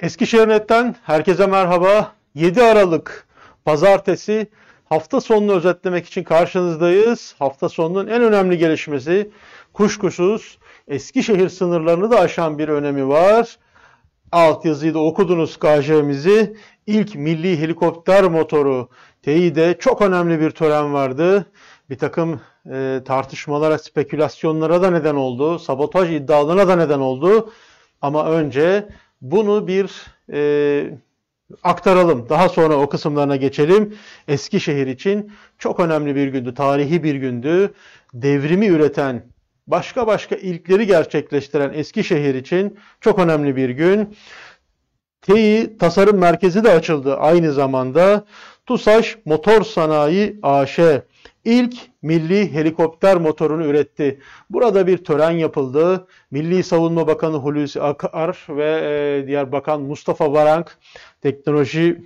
Eskişehir Net'ten herkese merhaba. 7 Aralık Pazartesi hafta sonunu özetlemek için karşınızdayız. Hafta sonunun en önemli gelişmesi kuşkusuz Eskişehir sınırlarını da aşan bir önemi var. Altyazıyı da okudunuz KJ'mizi. İlk milli helikopter motoru teyide çok önemli bir tören vardı. Bir takım e, tartışmalara, spekülasyonlara da neden oldu. Sabotaj iddialarına da neden oldu. Ama önce bunu bir e, aktaralım. Daha sonra o kısımlarına geçelim. Eskişehir için çok önemli bir gündü, tarihi bir gündü. Devrimi üreten başka başka ilkleri gerçekleştiren Eskişehir için çok önemli bir gün. TEİ Tasarım Merkezi de açıldı aynı zamanda. TUSAŞ Motor Sanayi AŞ ilk milli helikopter motorunu üretti. Burada bir tören yapıldı. Milli Savunma Bakanı Hulusi Akar ve e, diğer bakan Mustafa Varank teknoloji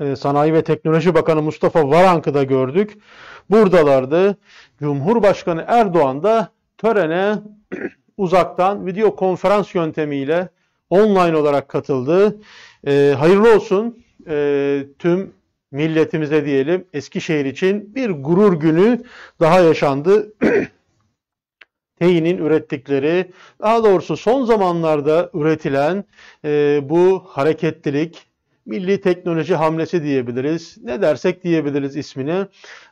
ee, Sanayi ve Teknoloji Bakanı Mustafa Varank'ı da gördük. Buradalardı. Cumhurbaşkanı Erdoğan da törene uzaktan video konferans yöntemiyle online olarak katıldı. E, hayırlı olsun e, tüm milletimize diyelim Eskişehir için bir gurur günü daha yaşandı. Teyinin ürettikleri, daha doğrusu son zamanlarda üretilen e, bu hareketlilik, milli teknoloji hamlesi diyebiliriz. Ne dersek diyebiliriz ismini.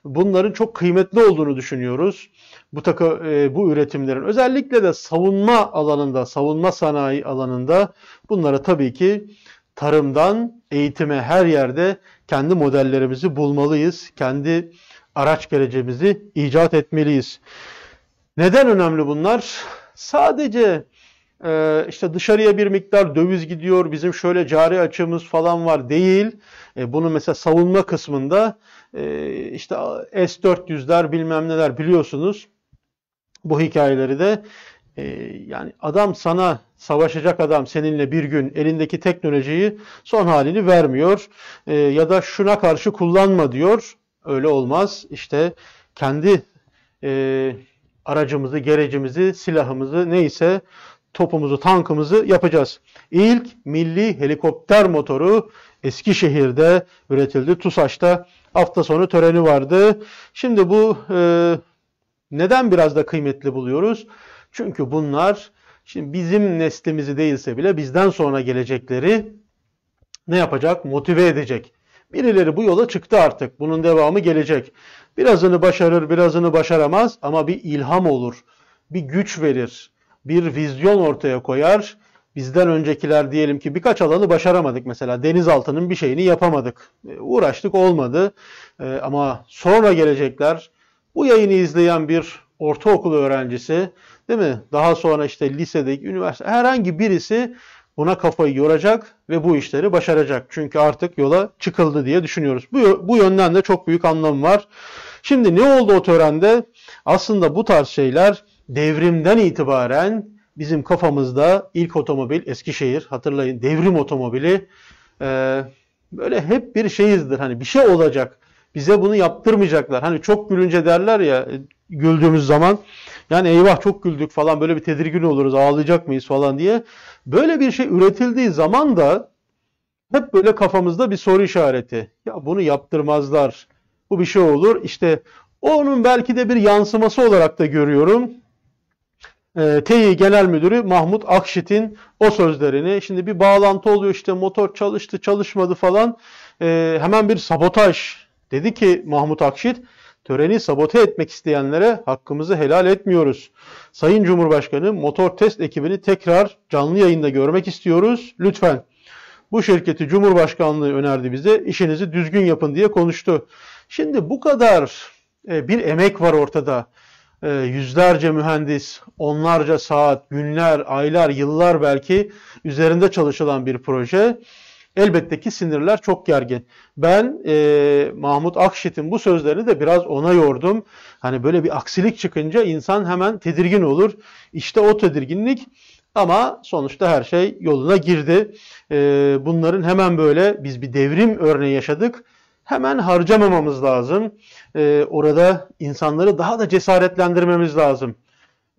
Bunların çok kıymetli olduğunu düşünüyoruz. Bu takı e, bu üretimlerin özellikle de savunma alanında, savunma sanayi alanında bunlara tabii ki tarımdan eğitime her yerde kendi modellerimizi bulmalıyız. Kendi araç geleceğimizi icat etmeliyiz. Neden önemli bunlar? Sadece e, işte dışarıya bir miktar döviz gidiyor, bizim şöyle cari açığımız falan var değil. Ee, bunu mesela savunma kısmında e, işte S-400'ler bilmem neler biliyorsunuz. Bu hikayeleri de e, yani adam sana savaşacak adam seninle bir gün elindeki teknolojiyi son halini vermiyor e, ya da şuna karşı kullanma diyor. Öyle olmaz. İşte kendi aracımızı, gerecimizi, silahımızı neyse topumuzu, tankımızı yapacağız. İlk milli helikopter motoru Eskişehir'de üretildi. TUSAŞ'ta hafta sonu töreni vardı. Şimdi bu e, neden biraz da kıymetli buluyoruz? Çünkü bunlar şimdi bizim neslimizi değilse bile bizden sonra gelecekleri ne yapacak? Motive edecek. Birileri bu yola çıktı artık. Bunun devamı gelecek. Birazını başarır, birazını başaramaz ama bir ilham olur. Bir güç verir bir vizyon ortaya koyar. Bizden öncekiler diyelim ki birkaç alanı başaramadık mesela. Denizaltının bir şeyini yapamadık. E, uğraştık olmadı. E, ama sonra gelecekler bu yayını izleyen bir ortaokul öğrencisi değil mi? Daha sonra işte lisedeki, üniversite herhangi birisi buna kafayı yoracak ve bu işleri başaracak. Çünkü artık yola çıkıldı diye düşünüyoruz. Bu, bu yönden de çok büyük anlam var. Şimdi ne oldu o törende? Aslında bu tarz şeyler devrimden itibaren bizim kafamızda ilk otomobil Eskişehir hatırlayın devrim otomobili e, böyle hep bir şeyizdir hani bir şey olacak bize bunu yaptırmayacaklar hani çok gülünce derler ya e, güldüğümüz zaman yani eyvah çok güldük falan böyle bir tedirgin oluruz ağlayacak mıyız falan diye böyle bir şey üretildiği zaman da hep böyle kafamızda bir soru işareti ya bunu yaptırmazlar bu bir şey olur işte onun belki de bir yansıması olarak da görüyorum e, ee, TEİ Genel Müdürü Mahmut Akşit'in o sözlerini. Şimdi bir bağlantı oluyor işte motor çalıştı çalışmadı falan. E, hemen bir sabotaj dedi ki Mahmut Akşit töreni sabote etmek isteyenlere hakkımızı helal etmiyoruz. Sayın Cumhurbaşkanı motor test ekibini tekrar canlı yayında görmek istiyoruz. Lütfen. Bu şirketi Cumhurbaşkanlığı önerdi bize. İşinizi düzgün yapın diye konuştu. Şimdi bu kadar e, bir emek var ortada e, yüzlerce mühendis, onlarca saat, günler, aylar, yıllar belki üzerinde çalışılan bir proje. Elbette ki sinirler çok gergin. Ben e, Mahmut Akşit'in bu sözlerini de biraz ona yordum. Hani böyle bir aksilik çıkınca insan hemen tedirgin olur. İşte o tedirginlik ama sonuçta her şey yoluna girdi. E, bunların hemen böyle biz bir devrim örneği yaşadık hemen harcamamamız lazım. E, orada insanları daha da cesaretlendirmemiz lazım.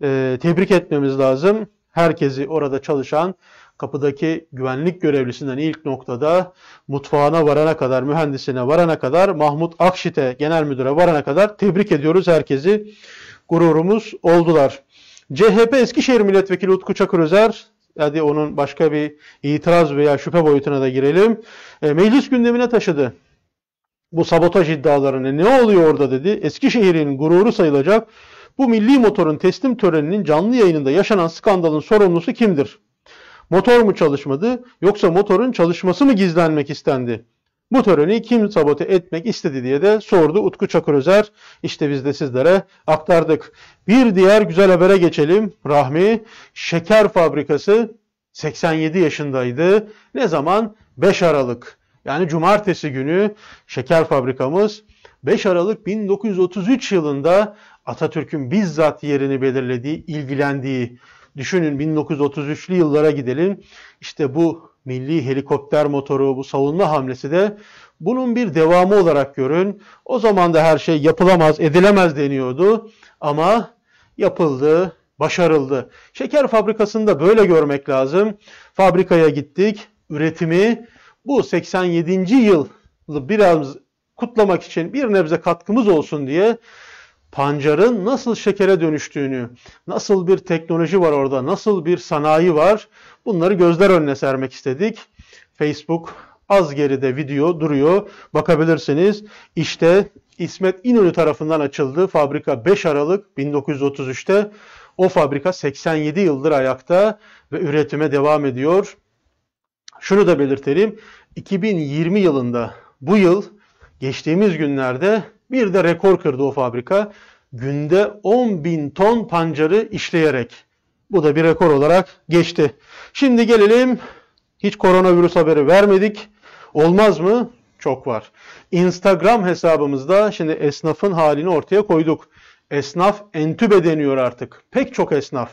E, tebrik etmemiz lazım. Herkesi orada çalışan kapıdaki güvenlik görevlisinden ilk noktada mutfağına varana kadar, mühendisine varana kadar, Mahmut Akşit'e genel müdüre varana kadar tebrik ediyoruz herkesi. Gururumuz oldular. CHP Eskişehir Milletvekili Utku Çakırözer, hadi onun başka bir itiraz veya şüphe boyutuna da girelim, ee, meclis gündemine taşıdı bu sabotaj iddialarına ne oluyor orada dedi. Eskişehir'in gururu sayılacak bu milli motorun teslim töreninin canlı yayınında yaşanan skandalın sorumlusu kimdir? Motor mu çalışmadı yoksa motorun çalışması mı gizlenmek istendi? Bu töreni kim sabote etmek istedi diye de sordu Utku Çakırözer. İşte biz de sizlere aktardık. Bir diğer güzel habere geçelim. Rahmi Şeker Fabrikası 87 yaşındaydı. Ne zaman? 5 Aralık yani cumartesi günü şeker fabrikamız 5 Aralık 1933 yılında Atatürk'ün bizzat yerini belirlediği, ilgilendiği, düşünün 1933'lü yıllara gidelim. İşte bu milli helikopter motoru, bu savunma hamlesi de bunun bir devamı olarak görün. O zaman da her şey yapılamaz, edilemez deniyordu ama yapıldı, başarıldı. Şeker fabrikasını da böyle görmek lazım. Fabrikaya gittik, üretimi bu 87. yılı biraz kutlamak için bir nebze katkımız olsun diye pancarın nasıl şekere dönüştüğünü, nasıl bir teknoloji var orada, nasıl bir sanayi var bunları gözler önüne sermek istedik. Facebook az geride video duruyor. Bakabilirsiniz. İşte İsmet İnönü tarafından açıldı. Fabrika 5 Aralık 1933'te. O fabrika 87 yıldır ayakta ve üretime devam ediyor şunu da belirtelim. 2020 yılında bu yıl geçtiğimiz günlerde bir de rekor kırdı o fabrika. Günde 10 bin ton pancarı işleyerek. Bu da bir rekor olarak geçti. Şimdi gelelim hiç koronavirüs haberi vermedik. Olmaz mı? Çok var. Instagram hesabımızda şimdi esnafın halini ortaya koyduk. Esnaf entübe deniyor artık. Pek çok esnaf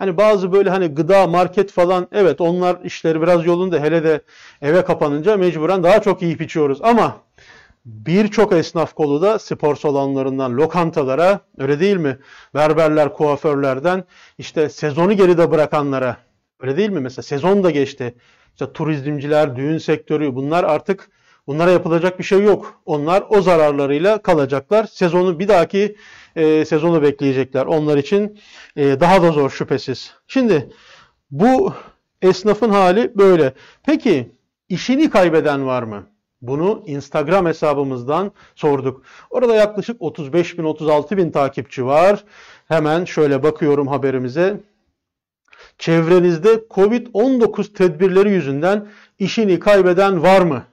Hani bazı böyle hani gıda, market falan evet onlar işleri biraz yolunda hele de eve kapanınca mecburen daha çok yiyip içiyoruz ama birçok esnaf kolu da spor salonlarından lokantalara öyle değil mi? Berberler, kuaförlerden işte sezonu geride bırakanlara öyle değil mi? Mesela sezon da geçti. İşte turizmciler, düğün sektörü bunlar artık Onlara yapılacak bir şey yok. Onlar o zararlarıyla kalacaklar. Sezonu bir dahaki e, sezonu bekleyecekler. Onlar için e, daha da zor şüphesiz. Şimdi bu esnafın hali böyle. Peki işini kaybeden var mı? Bunu Instagram hesabımızdan sorduk. Orada yaklaşık 35 bin 36 bin takipçi var. Hemen şöyle bakıyorum haberimize. Çevrenizde Covid-19 tedbirleri yüzünden işini kaybeden var mı?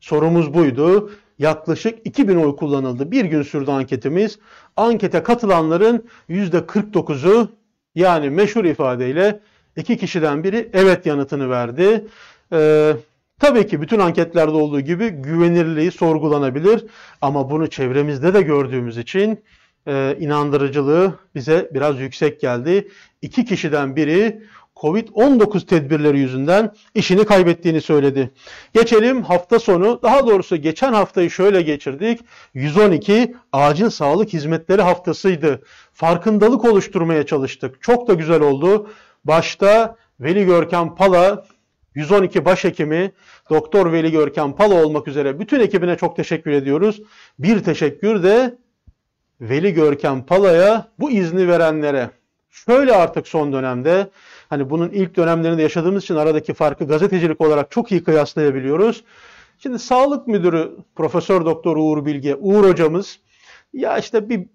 Sorumuz buydu. Yaklaşık 2000 oy kullanıldı. Bir gün sürdü anketimiz. Ankete katılanların %49'u yani meşhur ifadeyle iki kişiden biri evet yanıtını verdi. Ee, tabii ki bütün anketlerde olduğu gibi güvenirliği sorgulanabilir ama bunu çevremizde de gördüğümüz için e, inandırıcılığı bize biraz yüksek geldi. İki kişiden biri Covid-19 tedbirleri yüzünden işini kaybettiğini söyledi. Geçelim hafta sonu, daha doğrusu geçen haftayı şöyle geçirdik. 112 Acil Sağlık Hizmetleri Haftasıydı. Farkındalık oluşturmaya çalıştık. Çok da güzel oldu. Başta Veli Görkem Pala 112 başhekimi Doktor Veli Görkem Pala olmak üzere bütün ekibine çok teşekkür ediyoruz. Bir teşekkür de Veli Görkem Pala'ya bu izni verenlere. Şöyle artık son dönemde Hani bunun ilk dönemlerinde yaşadığımız için aradaki farkı gazetecilik olarak çok iyi kıyaslayabiliyoruz. Şimdi sağlık müdürü Profesör Doktor Uğur Bilge, Uğur hocamız ya işte bir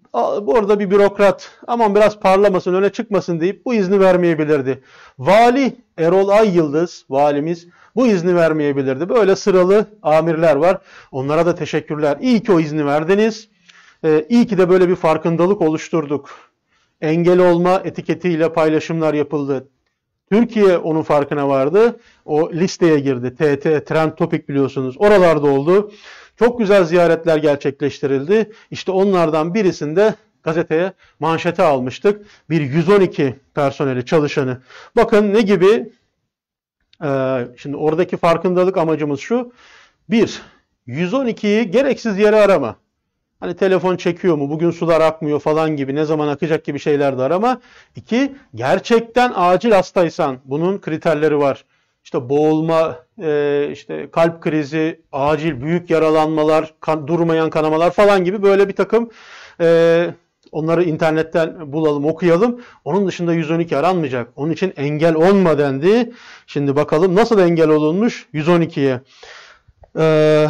orada bir bürokrat aman biraz parlamasın öne çıkmasın deyip bu izni vermeyebilirdi. Vali Erol Ay Yıldız valimiz bu izni vermeyebilirdi. Böyle sıralı amirler var. Onlara da teşekkürler. İyi ki o izni verdiniz. Ee, iyi ki de böyle bir farkındalık oluşturduk. Engel olma etiketiyle paylaşımlar yapıldı. Türkiye onun farkına vardı. O listeye girdi. TT, Trend Topic biliyorsunuz. Oralarda oldu. Çok güzel ziyaretler gerçekleştirildi. İşte onlardan birisinde gazeteye manşete almıştık. Bir 112 personeli, çalışanı. Bakın ne gibi e, şimdi oradaki farkındalık amacımız şu. Bir, 112'yi gereksiz yere arama. Hani telefon çekiyor mu, bugün sular akmıyor falan gibi, ne zaman akacak gibi şeyler de ama iki gerçekten acil hastaysan bunun kriterleri var. İşte boğulma, e, işte kalp krizi, acil büyük yaralanmalar, kan, durmayan kanamalar falan gibi böyle bir takım e, onları internetten bulalım, okuyalım. Onun dışında 112 aranmayacak. Onun için engel olma dendi. Şimdi bakalım nasıl engel olunmuş 112'ye. Eee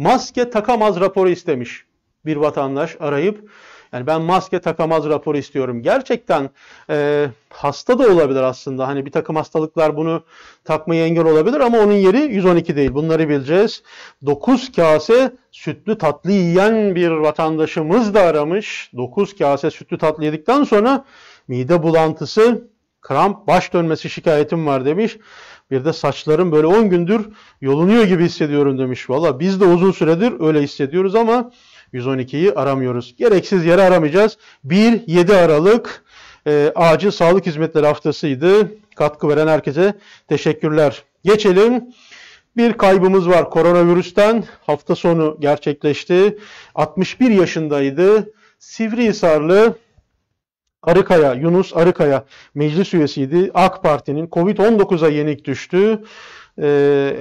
maske takamaz raporu istemiş bir vatandaş arayıp. Yani ben maske takamaz raporu istiyorum. Gerçekten e, hasta da olabilir aslında. Hani bir takım hastalıklar bunu takmaya engel olabilir ama onun yeri 112 değil. Bunları bileceğiz. 9 kase sütlü tatlı yiyen bir vatandaşımız da aramış. 9 kase sütlü tatlı yedikten sonra mide bulantısı, kramp, baş dönmesi şikayetim var demiş. Bir de saçlarım böyle 10 gündür yolunuyor gibi hissediyorum demiş. Valla biz de uzun süredir öyle hissediyoruz ama 112'yi aramıyoruz. Gereksiz yere aramayacağız. 1-7 Aralık e, acil sağlık hizmetleri haftasıydı. Katkı veren herkese teşekkürler. Geçelim. Bir kaybımız var koronavirüsten. Hafta sonu gerçekleşti. 61 yaşındaydı. Sivrihisarlı Arıkaya, Yunus Arıkaya meclis üyesiydi. AK Parti'nin Covid-19'a yenik düştü. E,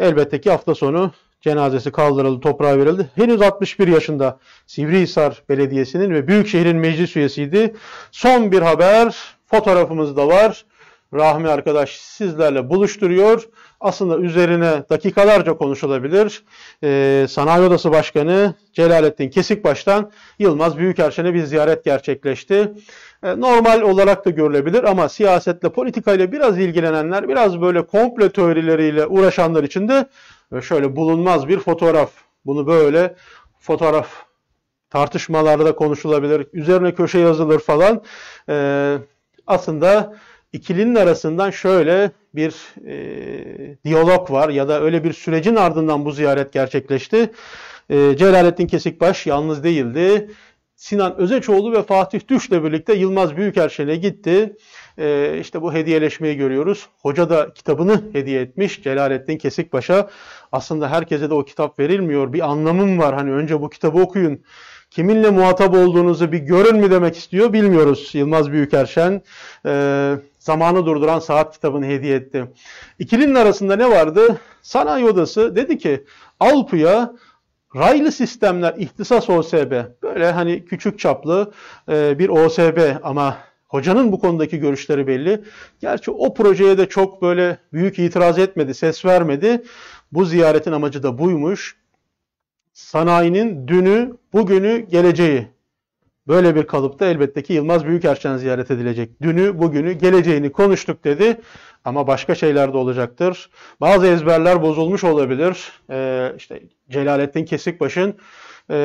elbette ki hafta sonu cenazesi kaldırıldı, toprağa verildi. Henüz 61 yaşında Sivrihisar Belediyesi'nin ve Büyükşehir'in meclis üyesiydi. Son bir haber, fotoğrafımız da var. Rahmi arkadaş sizlerle buluşturuyor aslında üzerine dakikalarca konuşulabilir. E, Sanayi Odası Başkanı Celalettin Kesikbaş'tan Yılmaz Büyükerşen'e bir ziyaret gerçekleşti. E, normal olarak da görülebilir ama siyasetle, politikayla biraz ilgilenenler, biraz böyle komple teorileriyle uğraşanlar için de şöyle bulunmaz bir fotoğraf. Bunu böyle fotoğraf tartışmalarda konuşulabilir, üzerine köşe yazılır falan. E, aslında ikilinin arasından şöyle bir e, diyalog var ya da öyle bir sürecin ardından bu ziyaret gerçekleşti. E, Celalettin Kesikbaş yalnız değildi. Sinan Özeçoğlu ve Fatih Düş'le birlikte Yılmaz Büyükerşen'e gitti. E, işte bu hediyeleşmeyi görüyoruz. Hoca da kitabını hediye etmiş Celalettin Kesikbaş'a. Aslında herkese de o kitap verilmiyor. Bir anlamım var. Hani önce bu kitabı okuyun kiminle muhatap olduğunuzu bir görün mü demek istiyor bilmiyoruz. Yılmaz Büyükerşen e, Zamanı Durduran Saat kitabını hediye etti. İkilinin arasında ne vardı? Sanayi Odası dedi ki Alpu'ya raylı sistemler ihtisas OSB böyle hani küçük çaplı e, bir OSB ama Hocanın bu konudaki görüşleri belli. Gerçi o projeye de çok böyle büyük itiraz etmedi, ses vermedi. Bu ziyaretin amacı da buymuş sanayinin dünü, bugünü, geleceği. Böyle bir kalıpta elbette ki Yılmaz Büyükerşen ziyaret edilecek. Dünü, bugünü, geleceğini konuştuk dedi. Ama başka şeyler de olacaktır. Bazı ezberler bozulmuş olabilir. Ee, işte Celalettin Kesikbaş'ın e,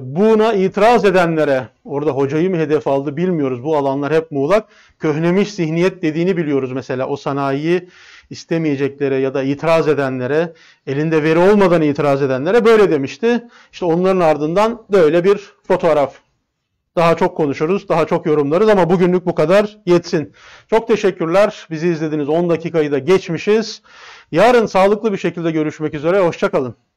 buna itiraz edenlere, orada hocayı mı hedef aldı bilmiyoruz. Bu alanlar hep muğlak. Köhnemiş zihniyet dediğini biliyoruz mesela. O sanayiyi istemeyeceklere ya da itiraz edenlere, elinde veri olmadan itiraz edenlere böyle demişti. İşte onların ardından böyle bir fotoğraf. Daha çok konuşuruz, daha çok yorumlarız ama bugünlük bu kadar yetsin. Çok teşekkürler. Bizi izlediniz. 10 dakikayı da geçmişiz. Yarın sağlıklı bir şekilde görüşmek üzere. Hoşçakalın.